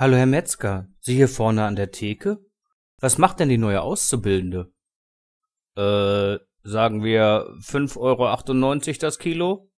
Hallo, Herr Metzger, Sie hier vorne an der Theke? Was macht denn die neue Auszubildende? Äh, sagen wir 5,98 Euro das Kilo?